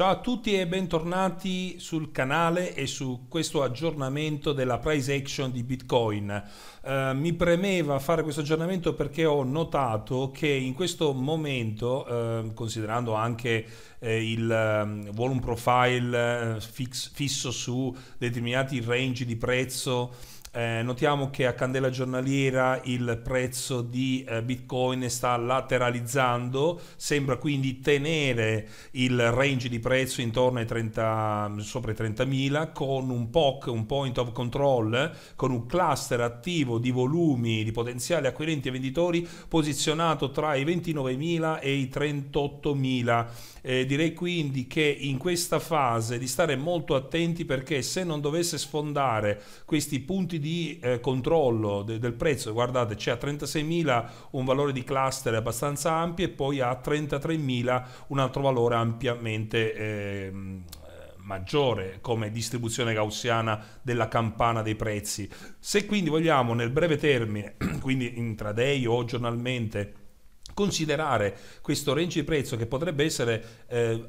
Ciao a tutti e bentornati sul canale e su questo aggiornamento della price action di Bitcoin. Eh, mi premeva fare questo aggiornamento perché ho notato che in questo momento, eh, considerando anche eh, il ehm, volume profile eh, fix, fisso su determinati range di prezzo, eh, notiamo che a candela giornaliera il prezzo di eh, Bitcoin sta lateralizzando, sembra quindi tenere il range di prezzo intorno ai 30, sopra i 30.000 con un POC, un point of control, con un cluster attivo di volumi di potenziali acquirenti e venditori posizionato tra i 29.000 e i 38.000. Eh, direi quindi che in questa fase di stare molto attenti perché se non dovesse sfondare questi punti di eh, controllo de, del prezzo, guardate c'è a 36.000 un valore di cluster abbastanza ampio e poi a 33.000 un altro valore ampiamente eh, maggiore come distribuzione gaussiana della campana dei prezzi. Se quindi vogliamo nel breve termine, quindi intraday o giornalmente, considerare questo range di prezzo che potrebbe essere, eh,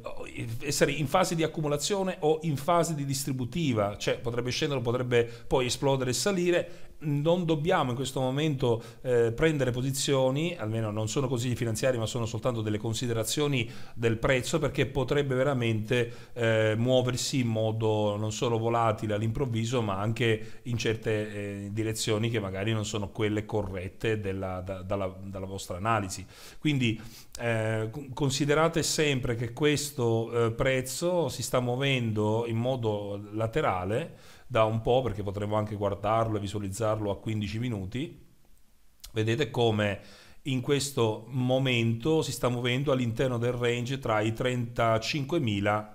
essere, in fase di accumulazione o in fase di distributiva, cioè potrebbe scendere, potrebbe poi esplodere e salire, non dobbiamo in questo momento eh, prendere posizioni, almeno non sono consigli finanziari ma sono soltanto delle considerazioni del prezzo perché potrebbe veramente eh, muoversi in modo non solo volatile all'improvviso ma anche in certe eh, direzioni che magari non sono quelle corrette della, da, dalla, dalla, vostra analisi. Quindi eh, considerate sempre che questo eh, prezzo si sta muovendo in modo laterale da un po', perché potremmo anche guardarlo e visualizzarlo a 15 minuti, vedete come in questo momento si sta muovendo all'interno del range tra i 35.000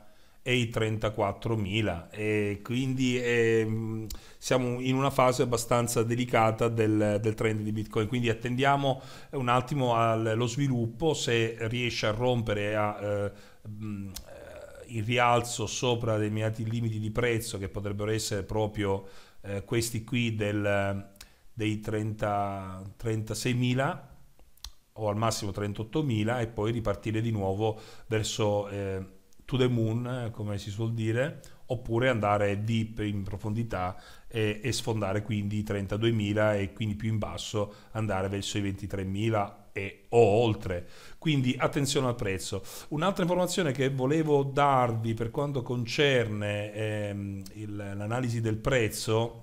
e i 34.000 e quindi eh, siamo in una fase abbastanza delicata del, del, trend di Bitcoin quindi attendiamo un attimo allo sviluppo se riesce a rompere a eh, il rialzo sopra determinati limiti di prezzo che potrebbero essere proprio eh, questi qui del, dei 36.000 o al massimo 38.000 e poi ripartire di nuovo verso eh, to the moon, eh, come si suol dire, oppure andare deep in profondità e, e sfondare quindi i 32.000 e quindi più in basso andare verso i 23.000 e, o oltre. Quindi attenzione al prezzo. Un'altra informazione che volevo darvi per quanto concerne ehm, l'analisi del prezzo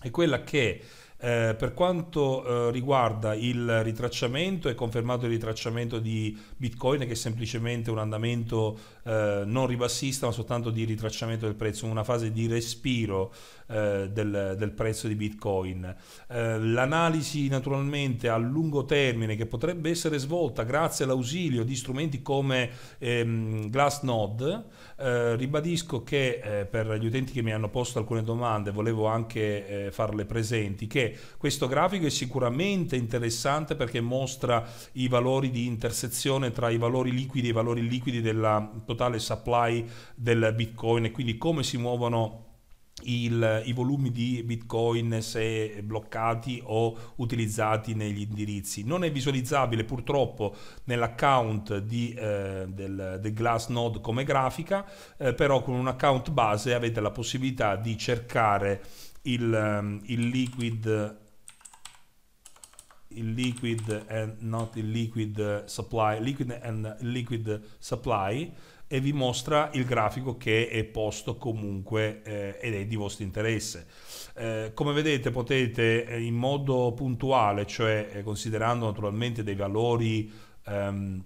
è quella che eh, per quanto eh, riguarda il ritracciamento, è confermato il ritracciamento di Bitcoin che è semplicemente un andamento eh, non ribassista ma soltanto di ritracciamento del prezzo, una fase di respiro eh, del, del, prezzo di Bitcoin. Eh, l'analisi naturalmente a lungo termine che potrebbe essere svolta grazie all'ausilio di strumenti come ehm, Glassnode, eh, ribadisco che eh, per gli utenti che mi hanno posto alcune domande volevo anche farle presenti che questo grafico è sicuramente interessante perché mostra i valori di intersezione tra i valori liquidi e i valori liquidi della potenza totale supply del Bitcoin e quindi come si muovono il, i volumi di bitcoin se bloccati o utilizzati negli indirizzi non è visualizzabile purtroppo nell'account di, eh, del, del Glassnode come grafica eh, però con un account base avete la possibilità di cercare il, ehm, il liquid il liquid and not il liquid supply liquid and liquid supply e vi mostra il grafico che è posto comunque eh, ed è di vostro interesse. Eh, come vedete potete eh, in modo puntuale, cioè eh, considerando naturalmente dei valori ehm,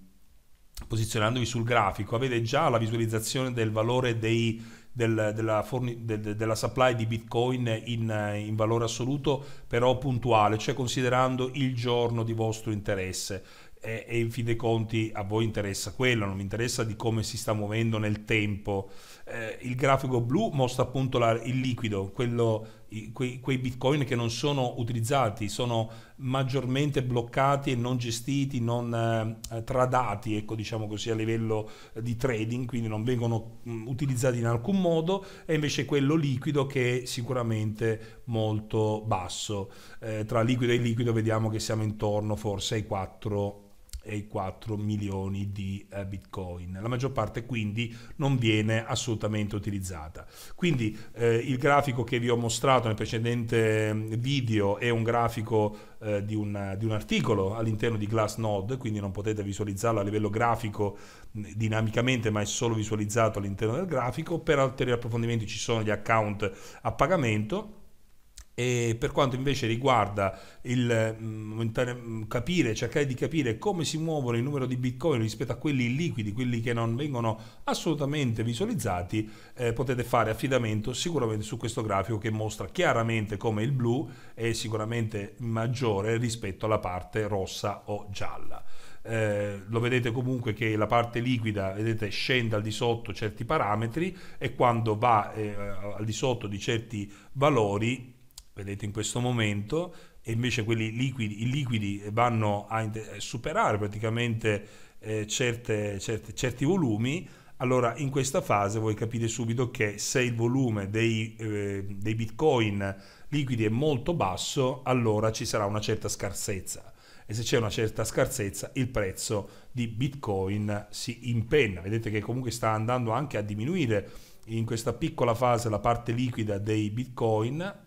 posizionandovi sul grafico, avete già la visualizzazione del valore dei, del, della, de, della, supply di Bitcoin in, eh, in valore assoluto, però puntuale, cioè considerando il giorno di vostro interesse e, e, in fin dei conti a voi interessa quello, non vi interessa di come si sta muovendo nel tempo. Eh, il grafico blu mostra appunto la, il liquido, quello, i, quei, quei, bitcoin che non sono utilizzati, sono maggiormente bloccati e non gestiti, non eh, tradati, ecco diciamo così, a livello eh, di trading, quindi non vengono mh, mm, utilizzati in alcun modo, e invece quello liquido che è sicuramente molto basso. Eh, tra liquido e liquido vediamo che siamo intorno forse ai 4 e i 4 milioni di eh, bitcoin. La maggior parte quindi non viene assolutamente utilizzata. Quindi eh, il grafico che vi ho mostrato nel precedente mm, video è un grafico eh, di, un, di, un, articolo all'interno di Glassnode, quindi non potete visualizzarlo a livello grafico mm, dinamicamente, ma è solo visualizzato all'interno del grafico. Per ulteriori approfondimenti ci sono gli account a pagamento e per quanto invece riguarda il mm, mm, capire, cercare di capire come si muovono i numeri di bitcoin rispetto a quelli liquidi, quelli che non vengono assolutamente visualizzati, eh, potete fare affidamento sicuramente su questo grafico che mostra chiaramente come il blu è sicuramente maggiore rispetto alla parte rossa o gialla. Eh, lo vedete comunque che la parte liquida vedete, scende al di sotto certi parametri e quando va eh, al di sotto di certi valori vedete in questo momento, e invece quelli liquidi, i liquidi vanno a eh, superare praticamente eh, certe, certe, certi volumi, allora in questa fase voi capite subito che se il volume dei, eh, dei bitcoin liquidi è molto basso, allora ci sarà una certa scarsezza. E se c'è una certa scarsezza, il prezzo di bitcoin si impenna. Vedete che comunque sta andando anche a diminuire in questa piccola fase la parte liquida dei bitcoin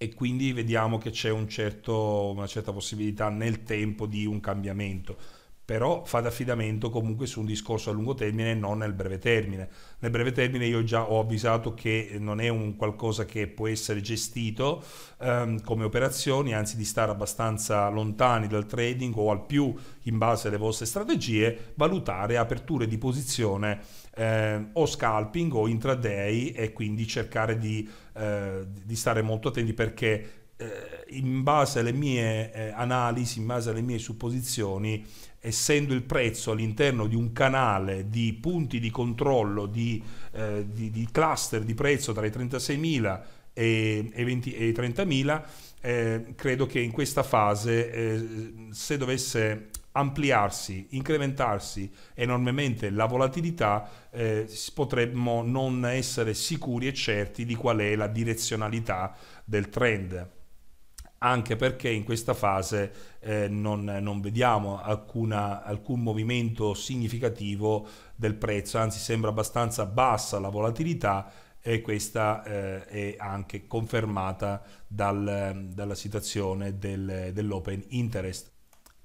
e quindi vediamo che c'è un certo, una certa possibilità nel tempo di un cambiamento però fa affidamento comunque su un discorso a lungo termine e non nel breve termine. Nel breve termine io già ho avvisato che non è un qualcosa che può essere gestito ehm, come operazioni, anzi di stare abbastanza lontani dal trading o al più in base alle vostre strategie, valutare aperture di posizione eh, o scalping o intraday e quindi cercare di, eh, di stare molto attenti perché eh, in base alle mie eh, analisi, in base alle mie supposizioni, essendo il prezzo all'interno di un canale di punti di controllo, di, eh, di, di cluster di prezzo tra i 36.000 e, e, 20, e i 30.000, eh, credo che in questa fase, eh, se dovesse ampliarsi, incrementarsi enormemente la volatilità, eh, potremmo non essere sicuri e certi di qual è la direzionalità del trend anche perché in questa fase eh, non, non, vediamo alcuna, alcun movimento significativo del prezzo, anzi sembra abbastanza bassa la volatilità e questa eh, è anche confermata dal, dalla situazione del, dell'open interest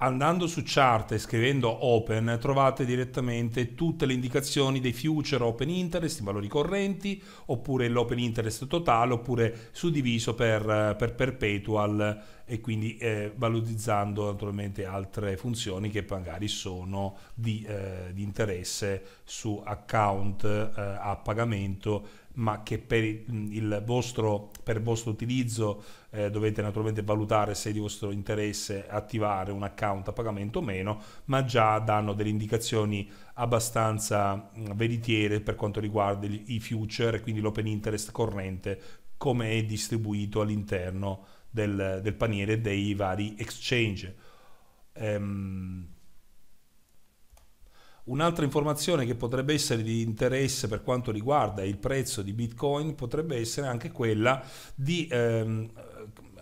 andando su chart e scrivendo open trovate direttamente tutte le indicazioni dei future open interest, i valori correnti, oppure l'open interest totale, oppure suddiviso per, per perpetual e quindi eh, valutizzando naturalmente altre funzioni che magari sono di, eh, di interesse su account eh, a pagamento ma che per il vostro, per vostro utilizzo eh, dovete naturalmente valutare se è di vostro interesse attivare un account a pagamento o meno, ma già danno delle indicazioni abbastanza veritiere per quanto riguarda i future, quindi l'open interest corrente, come è distribuito all'interno del, del, paniere dei vari exchange. Um, Un'altra informazione che potrebbe essere di interesse per quanto riguarda il prezzo di Bitcoin potrebbe essere anche quella di, ehm,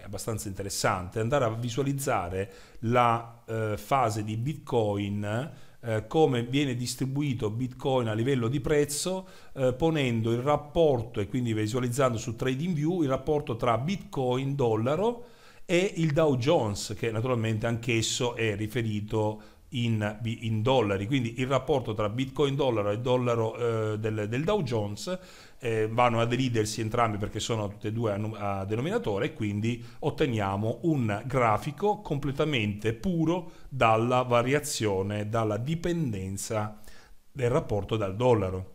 abbastanza interessante, andare a visualizzare la eh, fase di Bitcoin eh, come viene distribuito Bitcoin a livello di prezzo, eh, ponendo il rapporto e quindi visualizzando su TradingView il rapporto tra Bitcoin, dollaro e il Dow Jones, che naturalmente anch'esso è riferito a in, in, dollari, quindi il rapporto tra bitcoin dollaro e dollaro eh, del, del, Dow Jones eh, vanno a elidersi entrambi perché sono tutti e due a, a, denominatore e quindi otteniamo un grafico completamente puro dalla variazione, dalla dipendenza del rapporto dal dollaro.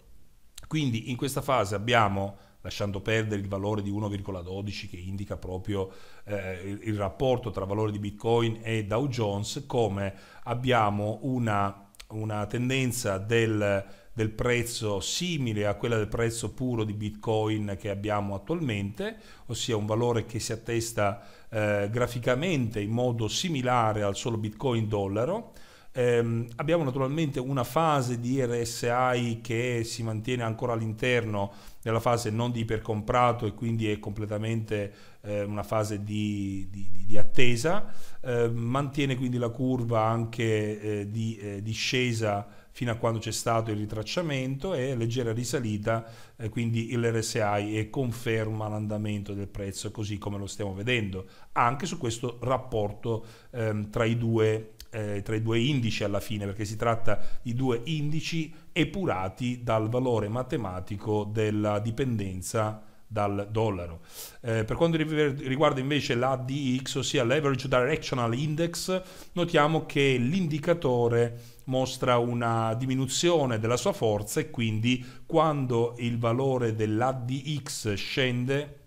Quindi in questa fase abbiamo lasciando perdere il valore di 1,12 che indica proprio eh, il, il rapporto tra valore di Bitcoin e Dow Jones, come abbiamo una, una tendenza del, del prezzo simile a quella del prezzo puro di Bitcoin che abbiamo attualmente, ossia un valore che si attesta eh, graficamente in modo similare al solo Bitcoin dollaro Ehm, abbiamo naturalmente una fase di RSI che si mantiene ancora all'interno della fase non di ipercomprato e quindi è completamente eh, una fase di, di, di attesa, eh, mantiene quindi la curva anche eh, di eh, discesa fino a quando c'è stato il ritracciamento e leggera risalita, eh, quindi il RSI e conferma l'andamento del prezzo così come lo stiamo vedendo, anche su questo rapporto ehm, tra i due eh, tra i due indici alla fine, perché si tratta di due indici epurati dal valore matematico della dipendenza dal dollaro. Eh, per quanto riguarda invece l'ADX, ossia l'Average Directional Index, notiamo che l'indicatore mostra una diminuzione della sua forza e quindi quando il valore dell'ADX scende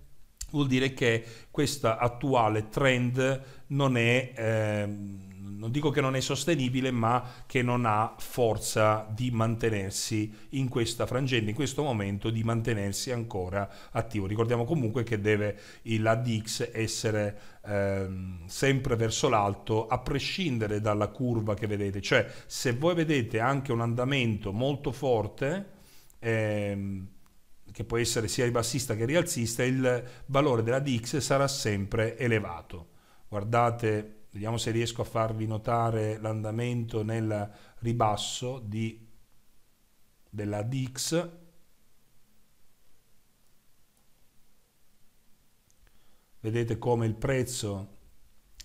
vuol dire che questo attuale trend non è... Eh, non dico che non è sostenibile, ma che non ha forza di mantenersi in questa frangente, in questo momento, di mantenersi ancora attivo. Ricordiamo comunque che deve l'ADX essere ehm, sempre verso l'alto, a prescindere dalla curva che vedete. Cioè, se voi vedete anche un andamento molto forte, ehm, che può essere sia ribassista che rialzista, il valore della DX sarà sempre elevato. Guardate vediamo se riesco a farvi notare l'andamento nel ribasso di, della DX vedete come il prezzo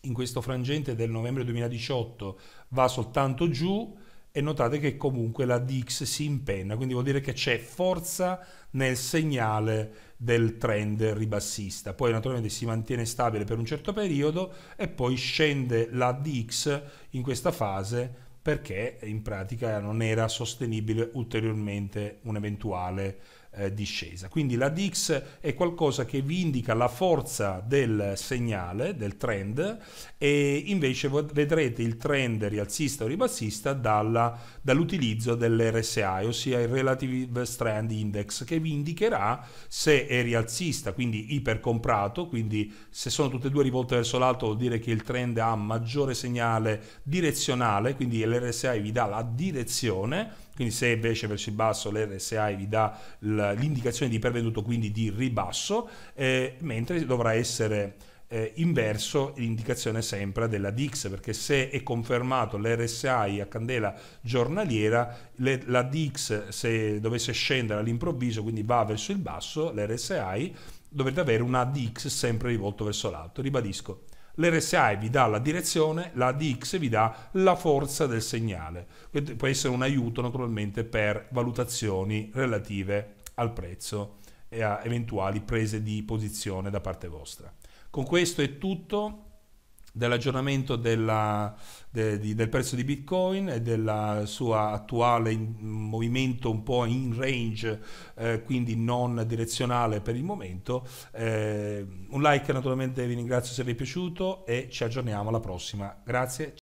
in questo frangente del novembre 2018 va soltanto giù e notate che comunque la DX si impenna, quindi vuol dire che c'è forza nel segnale del trend ribassista. Poi naturalmente si mantiene stabile per un certo periodo e poi scende la DX in questa fase perché in pratica non era sostenibile ulteriormente un eventuale eh, discesa. Quindi la DIX è qualcosa che vi indica la forza del segnale, del trend, e invece vedrete il trend rialzista o ribassista dall'utilizzo dell'RSI, ossia il Relative Strand Index, che vi indicherà se è rialzista, quindi ipercomprato, quindi se sono tutte e due rivolte verso l'alto vuol dire che il trend ha maggiore segnale direzionale, quindi l'RSI vi dà la direzione, quindi se invece verso il basso l'RSI vi dà l'indicazione di pervenuto quindi di ribasso eh, mentre dovrà essere eh, inverso l'indicazione sempre della DIX perché se è confermato l'RSI a candela giornaliera le, la DIX se dovesse scendere all'improvviso quindi va verso il basso l'RSI dovrete avere una DIX sempre rivolto verso l'alto. Ribadisco, L'RSI vi dà la direzione, la DX vi dà la forza del segnale. Questo Può essere un aiuto naturalmente per valutazioni relative al prezzo e a eventuali prese di posizione da parte vostra. Con questo è tutto, dell'aggiornamento della, de, di, del prezzo di Bitcoin e del suo attuale in, movimento un po' in range, eh, quindi non direzionale per il momento. Eh, un like naturalmente vi ringrazio se vi è piaciuto e ci aggiorniamo alla prossima. Grazie.